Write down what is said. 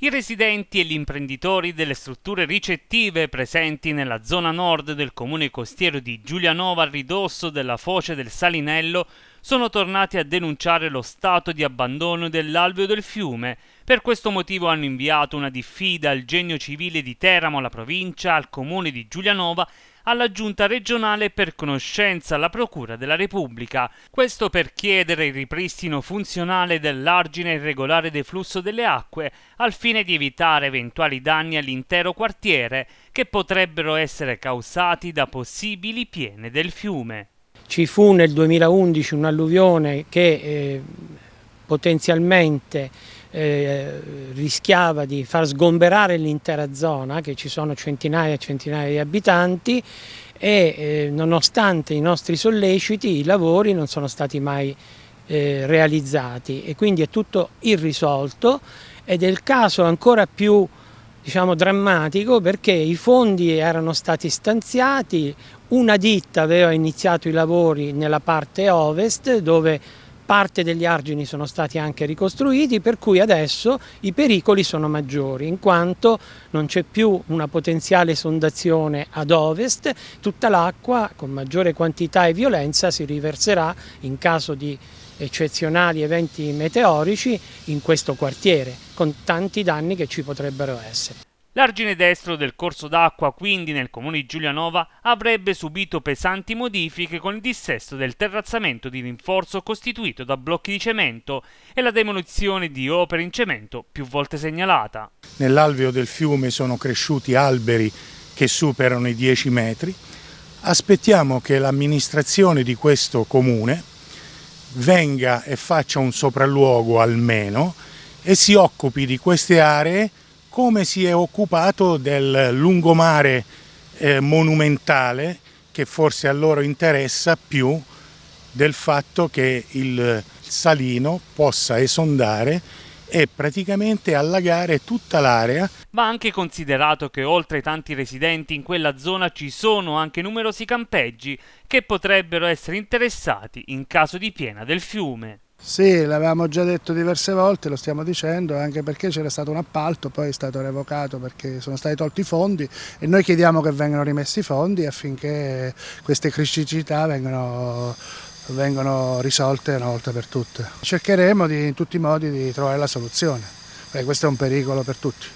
I residenti e gli imprenditori delle strutture ricettive presenti nella zona nord del comune costiero di Giulianova a ridosso della foce del Salinello sono tornati a denunciare lo stato di abbandono dell'alveo del fiume. Per questo motivo hanno inviato una diffida al genio civile di Teramo, alla provincia, al comune di Giulianova alla Giunta regionale per conoscenza alla Procura della Repubblica. Questo per chiedere il ripristino funzionale dell'argine irregolare deflusso delle acque al fine di evitare eventuali danni all'intero quartiere che potrebbero essere causati da possibili piene del fiume. Ci fu nel 2011 un'alluvione che eh, potenzialmente eh, rischiava di far sgomberare l'intera zona, che ci sono centinaia e centinaia di abitanti e eh, nonostante i nostri solleciti i lavori non sono stati mai eh, realizzati e quindi è tutto irrisolto ed è il caso ancora più diciamo, drammatico perché i fondi erano stati stanziati, una ditta aveva iniziato i lavori nella parte ovest dove parte degli argini sono stati anche ricostruiti, per cui adesso i pericoli sono maggiori, in quanto non c'è più una potenziale sondazione ad ovest, tutta l'acqua con maggiore quantità e violenza si riverserà in caso di eccezionali eventi meteorici in questo quartiere, con tanti danni che ci potrebbero essere. L'argine destro del corso d'acqua, quindi nel comune di Giulianova, avrebbe subito pesanti modifiche con il dissesto del terrazzamento di rinforzo costituito da blocchi di cemento e la demolizione di opere in cemento più volte segnalata. Nell'alveo del fiume sono cresciuti alberi che superano i 10 metri. Aspettiamo che l'amministrazione di questo comune venga e faccia un sopralluogo almeno e si occupi di queste aree come si è occupato del lungomare eh, monumentale che forse a loro interessa più del fatto che il salino possa esondare e praticamente allagare tutta l'area. Va anche considerato che oltre ai tanti residenti in quella zona ci sono anche numerosi campeggi che potrebbero essere interessati in caso di piena del fiume. Sì, l'avevamo già detto diverse volte, lo stiamo dicendo, anche perché c'era stato un appalto, poi è stato revocato perché sono stati tolti i fondi e noi chiediamo che vengano rimessi i fondi affinché queste criticità vengano vengano risolte una volta per tutte. Cercheremo di, in tutti i modi di trovare la soluzione, perché questo è un pericolo per tutti.